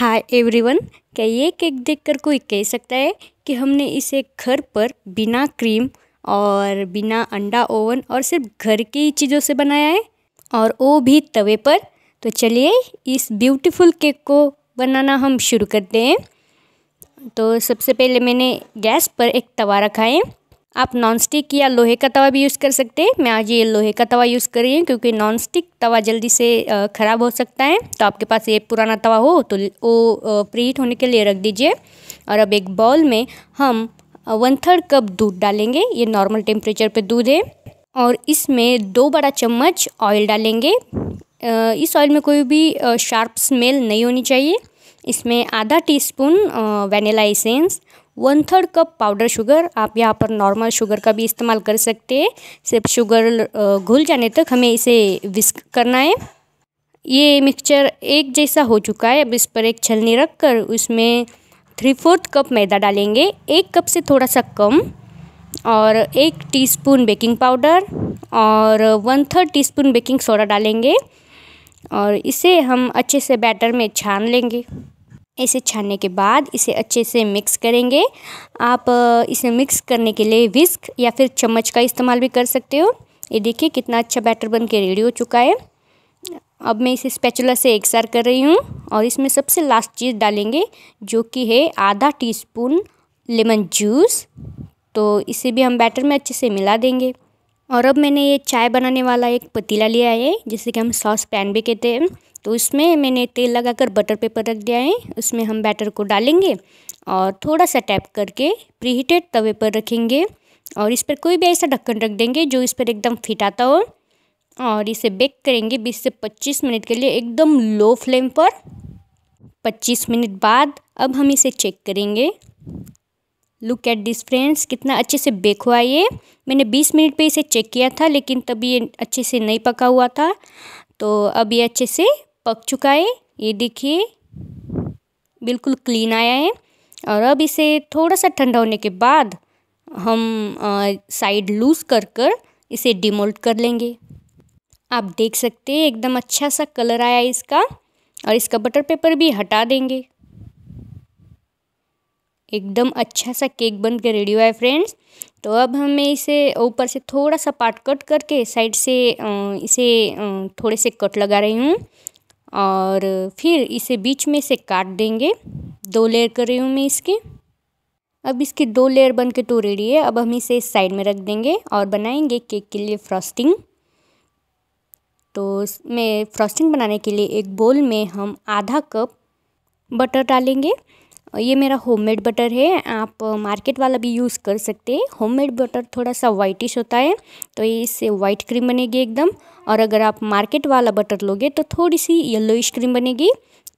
hi everyone क्या ये cake देखकर कोई कह सकता है कि हमने इसे घर पर बिना क्रीम और बिना अंडा ओवन और सिर्फ घर की ही चीज़ों से बनाया है और वो भी तवे पर तो चलिए इस ब्यूटीफुल केक को बनाना हम शुरू करते हैं तो सबसे पहले मैंने गैस पर एक तवा रखा है आप नॉन स्टिक या लोहे का तवा भी यूज़ कर सकते हैं मैं आज ये लोहे का तवा यूज़ कर रही हूँ क्योंकि नॉन स्टिक तवा जल्दी से ख़राब हो सकता है तो आपके पास ये पुराना तवा हो तो वो प्रीहीट होने के लिए रख दीजिए और अब एक बॉल में हम वन थर्ड कप दूध डालेंगे ये नॉर्मल टेम्परेचर पर दूध है और इसमें दो बड़ा चम्मच ऑयल डालेंगे इस ऑयल में कोई भी शार्प स्मेल नहीं होनी चाहिए इसमें आधा teaspoon vanilla essence one third cup powder sugar आप यहाँ पर नॉर्मल शुगर का भी इस्तेमाल कर सकते हैं सिर्फ शुगर घुल जाने तक हमें इसे विस्क करना है ये मिक्सचर एक जैसा हो चुका है अब इस पर एक छलनी रख कर उसमें थ्री फोर्थ कप मैदा डालेंगे एक कप से थोड़ा सा कम और एक टीस्पून बेकिंग पाउडर और one third teaspoon baking soda डालेंगे और इसे हम अच्छे से बैटर में छान लेंगे इसे छानने के बाद इसे अच्छे से मिक्स करेंगे आप इसे मिक्स करने के लिए विस्क या फिर चम्मच का इस्तेमाल भी कर सकते हो ये देखिए कितना अच्छा बैटर बन के रेडी हो चुका है अब मैं इसे स्पैचुला से एक सार कर रही हूँ और इसमें सबसे लास्ट चीज़ डालेंगे जो कि है आधा स्पून लेमन जूस तो इसे भी हम बैटर में अच्छे से मिला देंगे और अब मैंने ये चाय बनाने वाला एक पतीला लिया है जिसे कि हम सॉस पैन भी कहते हैं तो इसमें मैंने तेल लगाकर बटर पेपर रख दिया है उसमें हम बैटर को डालेंगे और थोड़ा सा टैप करके प्रीहीटेड तवे पर रखेंगे और इस पर कोई भी ऐसा ढक्कन रख देंगे जो इस पर एकदम फिट आता हो और इसे बेक करेंगे 20 से 25 मिनट के लिए एकदम लो फ्लेम पर 25 मिनट बाद अब हम इसे चेक करेंगे लुक एट दिस फ्रेंड्स कितना अच्छे से बेक हुआ ये मैंने 20 मिनट पे इसे चेक किया था लेकिन तभी ये अच्छे से नहीं पका हुआ था तो अब ये अच्छे से पक चुका है ये देखिए बिल्कुल क्लीन आया है और अब इसे थोड़ा सा ठंडा होने के बाद हम साइड लूज़ कर कर इसे डिमोल्ट कर लेंगे आप देख सकते हैं एकदम अच्छा सा कलर आया इसका और इसका बटर पेपर भी हटा देंगे एकदम अच्छा सा केक बन के रेडी हुआ है फ्रेंड्स तो अब हमें इसे ऊपर से थोड़ा सा पार्ट कट करके साइड से इसे थोड़े से कट लगा रही हूँ और फिर इसे बीच में से काट देंगे दो लेयर कर रही हूँ मैं इसके अब इसकी दो लेयर बन के तो रेडी है अब हम इसे साइड में रख देंगे और बनाएंगे केक के लिए फ्रॉस्टिंग तो मैं फ्रॉस्टिंग बनाने के लिए एक बोल में हम आधा कप बटर डालेंगे ये मेरा होममेड बटर है आप मार्केट वाला भी यूज़ कर सकते हैं होममेड बटर थोड़ा सा वाइटिश होता है तो इससे वाइट क्रीम बनेगी एकदम और अगर आप मार्केट वाला बटर लोगे तो थोड़ी सी येलोइश क्रीम बनेगी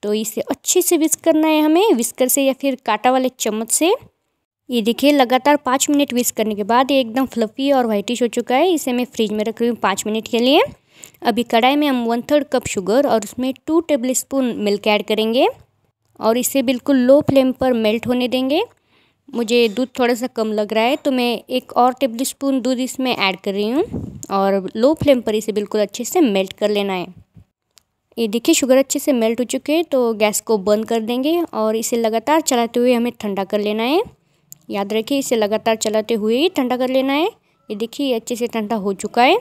तो इसे अच्छे से विस्क करना है हमें विस्कर से या फिर काटा वाले चम्मच से ये देखिए लगातार पाँच मिनट विस्क करने के बाद ये एकदम फ्लफी और वाइटिश हो चुका है इसे मैं फ्रिज में रख रही हूँ पाँच मिनट के लिए अभी कढ़ाई में हम वन थर्ड कप शुगर और उसमें two tablespoon milk add करेंगे और इसे बिल्कुल लो फ्लेम पर मेल्ट होने देंगे मुझे दूध थोड़ा सा कम लग रहा है तो मैं एक और टेबल स्पून दूध इसमें ऐड कर रही हूँ और लो फ्लेम पर इसे बिल्कुल अच्छे से मेल्ट कर लेना है ये देखिए शुगर अच्छे से मेल्ट हो चुके हैं तो गैस को बंद कर देंगे और इसे लगातार चलाते हुए हमें ठंडा कर लेना है याद रखिए इसे लगातार चलाते हुए ही ठंडा कर लेना है ये देखिए अच्छे से ठंडा हो चुका है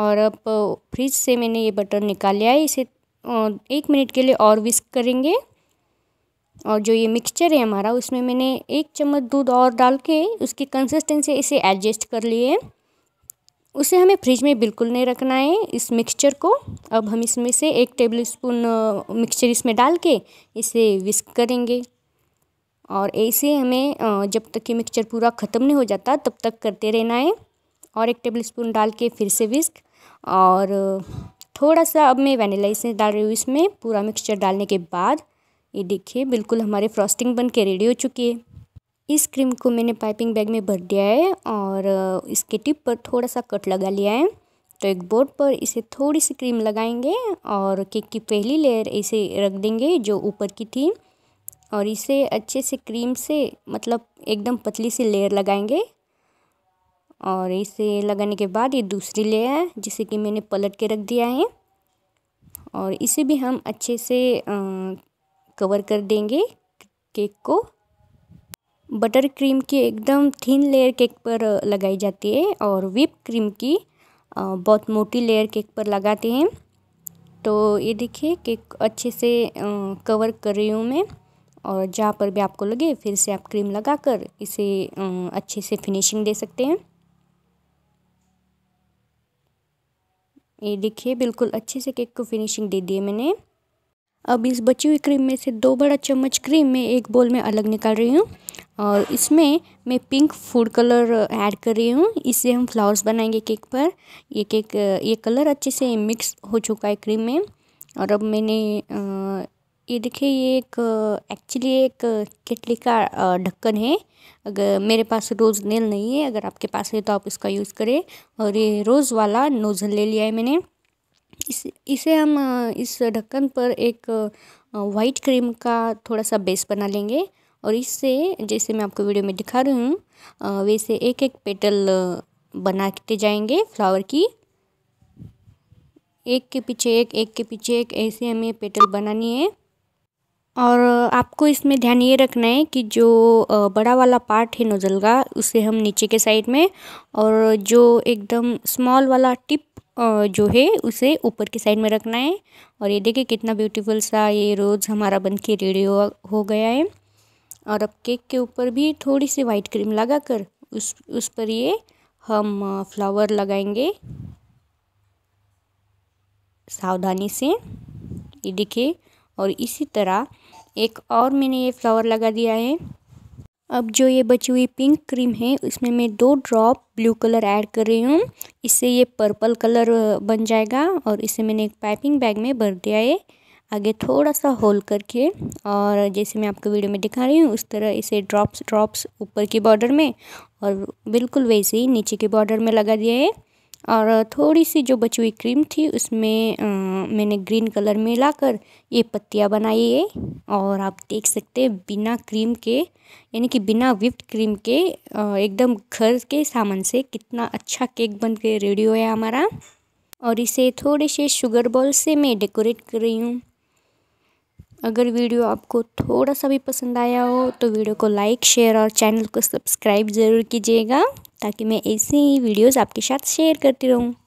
और अब फ्रिज से मैंने ये बटर निकाल लिया है इसे एक मिनट के लिए और विस्क करेंगे और जो ये मिक्सचर है हमारा उसमें मैंने एक चम्मच दूध और डाल के उसकी कंसिस्टेंसी इसे एडजस्ट कर लिए उसे हमें फ्रिज में बिल्कुल नहीं रखना है इस मिक्सचर को अब हम इसमें से एक टेबल स्पून मिक्सचर इसमें डाल के इसे विस्क करेंगे और ऐसे हमें जब तक ये मिक्सचर पूरा ख़त्म नहीं हो जाता तब तक करते रहना है और एक टेबल स्पून डाल के फिर से विस्क और थोड़ा सा अब मैं वेनिला इसे डाल रही हूँ इसमें पूरा मिक्सचर डालने के बाद ये देखिए बिल्कुल हमारे फ्रॉस्टिंग बन के रेडी हो चुकी है इस क्रीम को मैंने पाइपिंग बैग में भर दिया है और इसके टिप पर थोड़ा सा कट लगा लिया है तो एक बोर्ड पर इसे थोड़ी सी क्रीम लगाएंगे और केक की पहली लेयर इसे रख देंगे जो ऊपर की थी और इसे अच्छे से क्रीम से मतलब एकदम पतली सी लेयर लगाएंगे और इसे लगाने के बाद ये दूसरी लेयर है जिसे कि मैंने पलट के रख दिया है और इसे भी हम अच्छे से आ, कवर कर देंगे केक को बटर क्रीम की एकदम थिन लेयर केक पर लगाई जाती है और विप क्रीम की आ, बहुत मोटी लेयर केक पर लगाते हैं तो ये देखिए केक अच्छे से आ, कवर कर रही हूँ मैं और जहाँ पर भी आपको लगे फिर से आप क्रीम लगाकर इसे अच्छे से फिनिशिंग दे सकते हैं ये देखिए बिल्कुल अच्छे से केक को फिनिशिंग दे दी है मैंने अब इस बची हुई क्रीम में से दो बड़ा चम्मच क्रीम मैं एक बोल में अलग निकाल रही हूँ और इसमें मैं पिंक फूड कलर ऐड कर रही हूँ इससे हम फ्लावर्स बनाएंगे केक पर ये केक ये कलर अच्छे से मिक्स हो चुका है क्रीम में और अब मैंने ये देखिए ये एक एक्चुअली एक केटली का ढक्कन है अगर मेरे पास रोज़ नेल नहीं है अगर आपके पास है तो आप इसका यूज़ करें और ये रोज़ वाला नोज़ल ले लिया है मैंने इस इसे हम इस ढक्कन पर एक वाइट क्रीम का थोड़ा सा बेस बना लेंगे और इससे जैसे मैं आपको वीडियो में दिखा रही हूँ वैसे एक एक पेटल बनाते जाएंगे फ्लावर की एक के पीछे एक एक के पीछे एक ऐसे हमें पेटल बनानी है और आपको इसमें ध्यान ये रखना है कि जो बड़ा वाला पार्ट है नोज़ल का उसे हम नीचे के साइड में और जो एकदम स्मॉल वाला टिप जो है उसे ऊपर के साइड में रखना है और ये देखिए कितना ब्यूटीफुल सा ये रोज़ हमारा बन के रेडी हो, हो गया है और अब केक के ऊपर भी थोड़ी सी वाइट क्रीम लगा कर उस उस पर ये हम फ्लावर लगाएंगे सावधानी से ये देखिए और इसी तरह एक और मैंने ये फ्लावर लगा दिया है अब जो ये बची हुई पिंक क्रीम है उसमें मैं दो ड्रॉप ब्लू कलर ऐड कर रही हूँ इससे ये पर्पल कलर बन जाएगा और इसे मैंने एक पाइपिंग बैग में भर दिया है आगे थोड़ा सा होल करके और जैसे मैं आपको वीडियो में दिखा रही हूँ उस तरह इसे ड्रॉप्स ड्रॉप्स ऊपर की बॉर्डर में और बिल्कुल वैसे ही नीचे के बॉर्डर में लगा दिया है और थोड़ी सी जो बची हुई क्रीम थी उसमें आ, मैंने ग्रीन कलर में कर ये पत्तियाँ बनाई है और आप देख सकते हैं बिना क्रीम के यानी कि बिना विप्ड क्रीम के एकदम घर के सामान से कितना अच्छा केक बन के रेडी हुआ है हमारा और इसे थोड़े से शुगर बॉल से मैं डेकोरेट कर रही हूँ अगर वीडियो आपको थोड़ा सा भी पसंद आया हो तो वीडियो को लाइक शेयर और चैनल को सब्सक्राइब ज़रूर कीजिएगा ताकि मैं ऐसे ही वीडियोस आपके साथ शेयर करती रहूँ